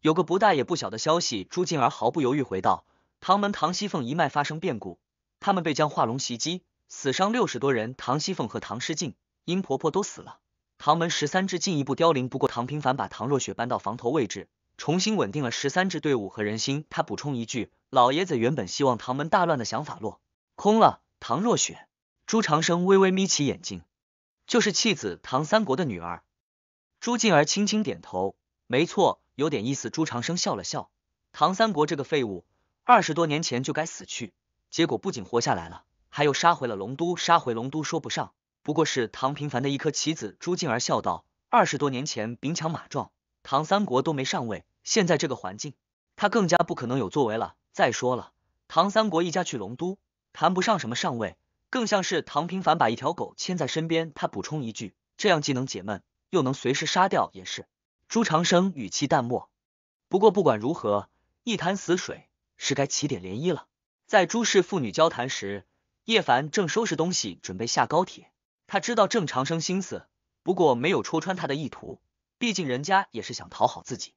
有个不大也不小的消息，朱静儿毫不犹豫回道。唐门唐熙凤一脉发生变故，他们被将化龙袭击，死伤六十多人。唐熙凤和唐诗静、殷婆婆都死了，唐门十三支进一步凋零。不过唐平凡把唐若雪搬到房头位置，重新稳定了十三支队伍和人心。他补充一句：老爷子原本希望唐门大乱的想法落空了。唐若雪，朱长生微微眯起眼睛，就是弃子唐三国的女儿。朱静儿轻轻点头，没错，有点意思。朱长生笑了笑，唐三国这个废物。二十多年前就该死去，结果不仅活下来了，还又杀回了龙都。杀回龙都说不上，不过是唐平凡的一颗棋子。朱静儿笑道：“二十多年前兵强马壮，唐三国都没上位，现在这个环境，他更加不可能有作为了。再说了，唐三国一家去龙都，谈不上什么上位，更像是唐平凡把一条狗牵在身边。”他补充一句：“这样既能解闷，又能随时杀掉，也是。”朱长生语气淡漠。不过不管如何，一潭死水。是该起点涟漪了。在朱氏父女交谈时，叶凡正收拾东西准备下高铁。他知道郑长生心思，不过没有戳穿他的意图，毕竟人家也是想讨好自己。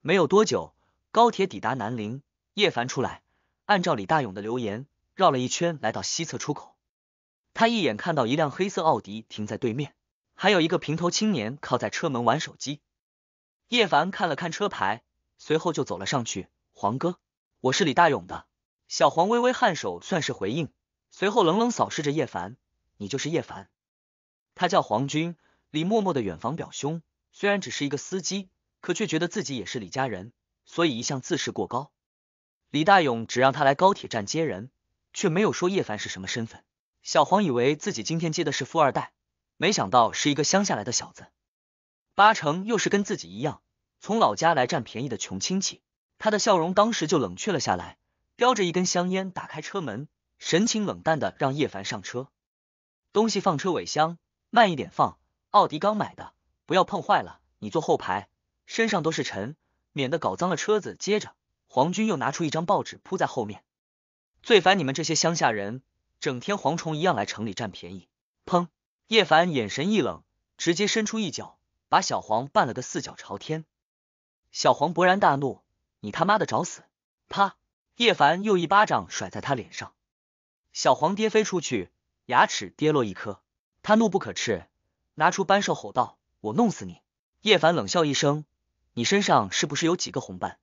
没有多久，高铁抵达南陵，叶凡出来，按照李大勇的留言绕了一圈，来到西侧出口。他一眼看到一辆黑色奥迪停在对面，还有一个平头青年靠在车门玩手机。叶凡看了看车牌，随后就走了上去。黄哥。我是李大勇的，小黄微微颔首，算是回应。随后冷冷扫视着叶凡：“你就是叶凡？”他叫黄军，李默默的远房表兄。虽然只是一个司机，可却觉得自己也是李家人，所以一向自视过高。李大勇只让他来高铁站接人，却没有说叶凡是什么身份。小黄以为自己今天接的是富二代，没想到是一个乡下来的小子，八成又是跟自己一样，从老家来占便宜的穷亲戚。他的笑容当时就冷却了下来，叼着一根香烟，打开车门，神情冷淡的让叶凡上车，东西放车尾箱，慢一点放，奥迪刚买的，不要碰坏了。你坐后排，身上都是尘，免得搞脏了车子。接着，黄军又拿出一张报纸铺在后面，最烦你们这些乡下人，整天蝗虫一样来城里占便宜。砰！叶凡眼神一冷，直接伸出一脚，把小黄绊了个四脚朝天。小黄勃然大怒。你他妈的找死！啪！叶凡又一巴掌甩在他脸上，小黄跌飞出去，牙齿跌落一颗。他怒不可斥，拿出扳手吼道：“我弄死你！”叶凡冷笑一声：“你身上是不是有几个红斑？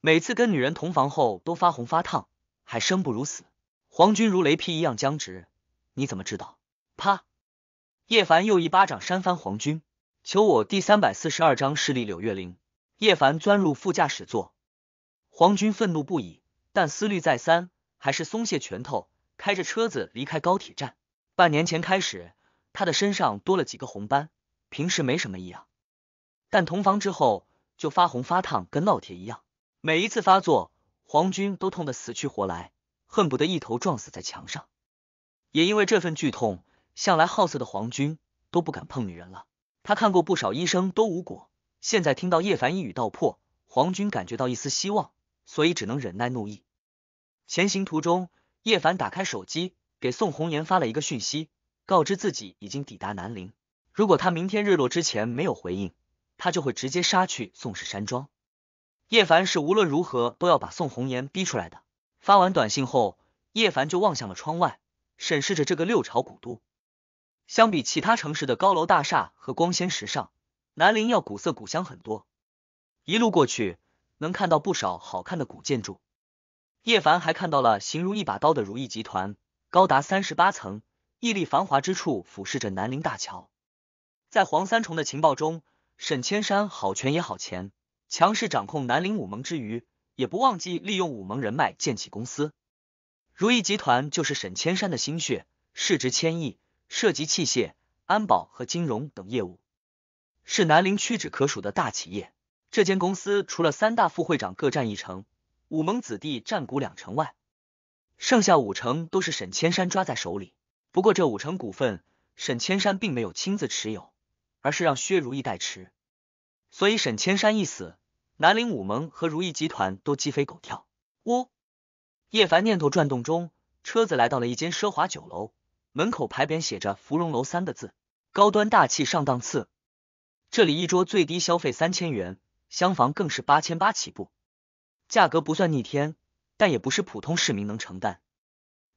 每次跟女人同房后都发红发烫，还生不如死？”黄军如雷劈一样僵直。你怎么知道？啪！叶凡又一巴掌扇翻黄军。求我第三百四十二章势力。柳月玲，叶凡钻入副驾驶座。皇军愤怒不已，但思虑再三，还是松懈拳头，开着车子离开高铁站。半年前开始，他的身上多了几个红斑，平时没什么异样，但同房之后就发红发烫，跟烙铁一样。每一次发作，皇军都痛得死去活来，恨不得一头撞死在墙上。也因为这份剧痛，向来好色的皇军都不敢碰女人了。他看过不少医生都无果，现在听到叶凡一语道破，皇军感觉到一丝希望。所以只能忍耐怒意。前行途中，叶凡打开手机，给宋红颜发了一个讯息，告知自己已经抵达南陵。如果他明天日落之前没有回应，他就会直接杀去宋氏山庄。叶凡是无论如何都要把宋红颜逼出来的。发完短信后，叶凡就望向了窗外，审视着这个六朝古都。相比其他城市的高楼大厦和光鲜时尚，南陵要古色古香很多。一路过去。能看到不少好看的古建筑，叶凡还看到了形如一把刀的如意集团，高达三十八层，屹立繁华之处，俯视着南陵大桥。在黄三重的情报中，沈千山好权也好钱，强势掌控南陵武盟之余，也不忘记利用武盟人脉建起公司。如意集团就是沈千山的心血，市值千亿，涉及器械、安保和金融等业务，是南陵屈指可数的大企业。这间公司除了三大副会长各占一成，武盟子弟占股两成外，剩下五成都是沈千山抓在手里。不过这五成股份，沈千山并没有亲自持有，而是让薛如意代持。所以沈千山一死，南陵武盟和如意集团都鸡飞狗跳。呜！叶凡念头转动中，车子来到了一间奢华酒楼，门口牌匾写着“芙蓉楼”三个字，高端大气上档次。这里一桌最低消费三千元。厢房更是八千八起步，价格不算逆天，但也不是普通市民能承担。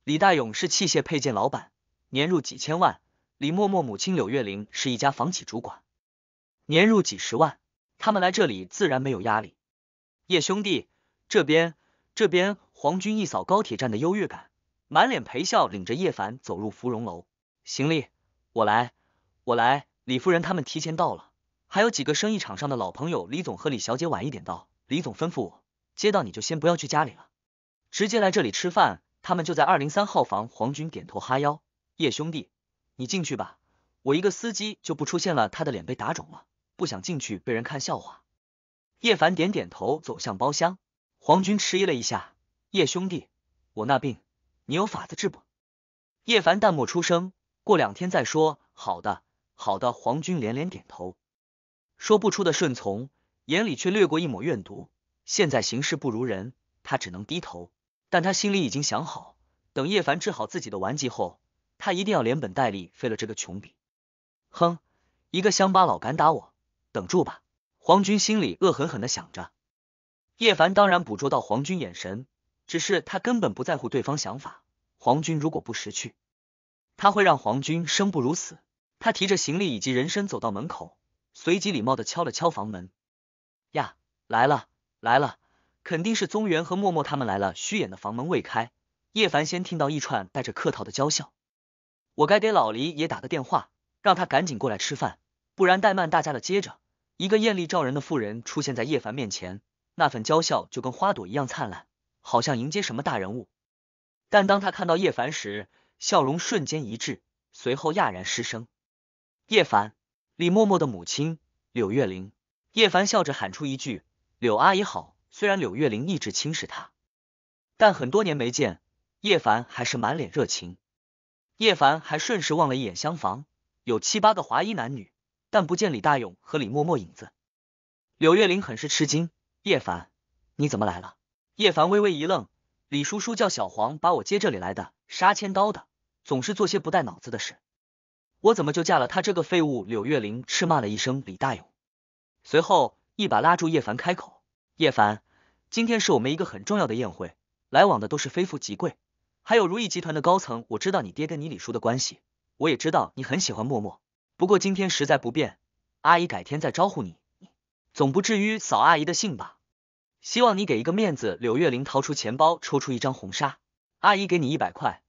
李大勇是器械配件老板，年入几千万；李默默母亲柳月玲是一家房企主管，年入几十万。他们来这里自然没有压力。叶兄弟，这边，这边。黄军一扫高铁站的优越感，满脸陪笑，领着叶凡走入芙蓉楼。行李，我来，我来。李夫人他们提前到了。还有几个生意场上的老朋友，李总和李小姐晚一点到。李总吩咐我接到你就先不要去家里了，直接来这里吃饭。他们就在二零三号房。黄军点头哈腰，叶兄弟，你进去吧，我一个司机就不出现了。他的脸被打肿了，不想进去被人看笑话。叶凡点点头，走向包厢。黄军迟疑了一下，叶兄弟，我那病你有法子治不？叶凡淡漠出声，过两天再说。好的，好的。黄军连连点头。说不出的顺从，眼里却掠过一抹怨毒。现在形势不如人，他只能低头。但他心里已经想好，等叶凡治好自己的顽疾后，他一定要连本带利废了这个穷逼。哼，一个乡巴佬敢打我，等住吧！皇军心里恶狠狠的想着。叶凡当然捕捉到皇军眼神，只是他根本不在乎对方想法。皇军如果不识趣，他会让皇军生不如死。他提着行李以及人参走到门口。随即礼貌的敲了敲房门，呀，来了来了，肯定是宗元和默默他们来了。虚掩的房门未开，叶凡先听到一串带着客套的娇笑。我该给老黎也打个电话，让他赶紧过来吃饭，不然怠慢大家了。接着，一个艳丽照人的妇人出现在叶凡面前，那份娇笑就跟花朵一样灿烂，好像迎接什么大人物。但当他看到叶凡时，笑容瞬间一滞，随后讶然失声。叶凡。李默默的母亲柳月玲，叶凡笑着喊出一句：“柳阿姨好。”虽然柳月玲一直轻视他，但很多年没见，叶凡还是满脸热情。叶凡还顺势望了一眼厢房，有七八个华裔男女，但不见李大勇和李默默影子。柳月玲很是吃惊：“叶凡，你怎么来了？”叶凡微微一愣：“李叔叔叫小黄把我接这里来的，杀千刀的，总是做些不带脑子的事。”我怎么就嫁了他这个废物？柳月玲斥骂了一声李大勇，随后一把拉住叶凡开口：“叶凡，今天是我们一个很重要的宴会，来往的都是非富即贵，还有如意集团的高层。我知道你爹跟你李叔的关系，我也知道你很喜欢默默，不过今天实在不便，阿姨改天再招呼你，总不至于扫阿姨的兴吧？希望你给一个面子。”柳月玲掏出钱包，抽出一张红纱，阿姨给你一百块。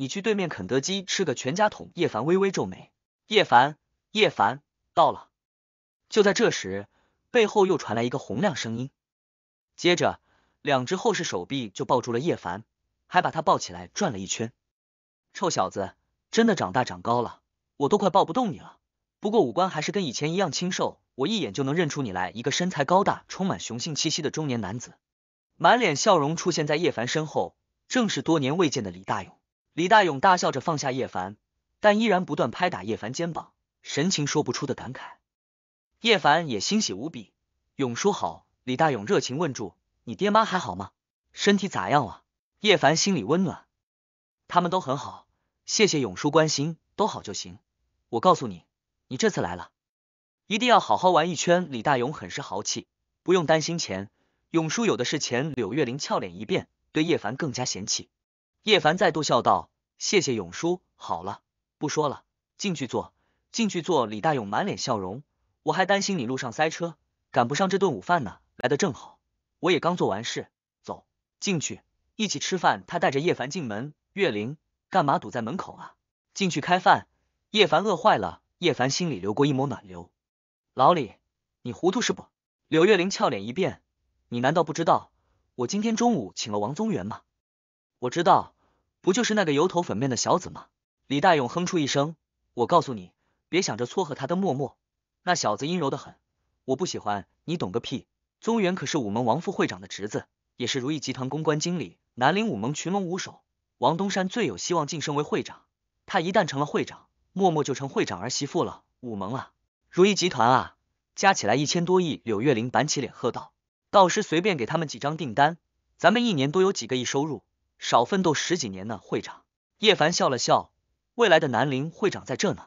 你去对面肯德基吃个全家桶。叶凡微微皱眉。叶凡，叶凡到了。就在这时，背后又传来一个洪亮声音，接着两只厚实手臂就抱住了叶凡，还把他抱起来转了一圈。臭小子，真的长大长高了，我都快抱不动你了。不过五官还是跟以前一样清瘦，我一眼就能认出你来。一个身材高大、充满雄性气息的中年男子，满脸笑容出现在叶凡身后，正是多年未见的李大勇。李大勇大笑着放下叶凡，但依然不断拍打叶凡肩膀，神情说不出的感慨。叶凡也欣喜无比，勇叔好！李大勇热情问住：“你爹妈还好吗？身体咋样了？”叶凡心里温暖，他们都很好，谢谢勇叔关心，都好就行。我告诉你，你这次来了，一定要好好玩一圈。李大勇很是豪气，不用担心钱，勇叔有的是钱。柳月玲俏脸一变，对叶凡更加嫌弃。叶凡再度笑道：“谢谢勇叔，好了，不说了，进去坐，进去坐。”李大勇满脸笑容，我还担心你路上塞车，赶不上这顿午饭呢，来的正好，我也刚做完事，走进去一起吃饭。他带着叶凡进门，月灵干嘛堵在门口啊？进去开饭。叶凡饿坏了，叶凡心里流过一抹暖流。老李，你糊涂是不？柳月玲俏脸一变，你难道不知道我今天中午请了王宗元吗？我知道。不就是那个油头粉面的小子吗？李大勇哼出一声，我告诉你，别想着撮合他的默默。那小子阴柔的很，我不喜欢，你懂个屁。宗元可是武盟王副会长的侄子，也是如意集团公关经理。南陵武盟群龙无首，王东山最有希望晋升为会长。他一旦成了会长，默默就成会长儿媳妇了。武盟啊，如意集团啊，加起来一千多亿。柳月玲板起脸喝道，到时随便给他们几张订单，咱们一年都有几个亿收入。少奋斗十几年呢，会长。叶凡笑了笑，未来的南陵会长在这呢。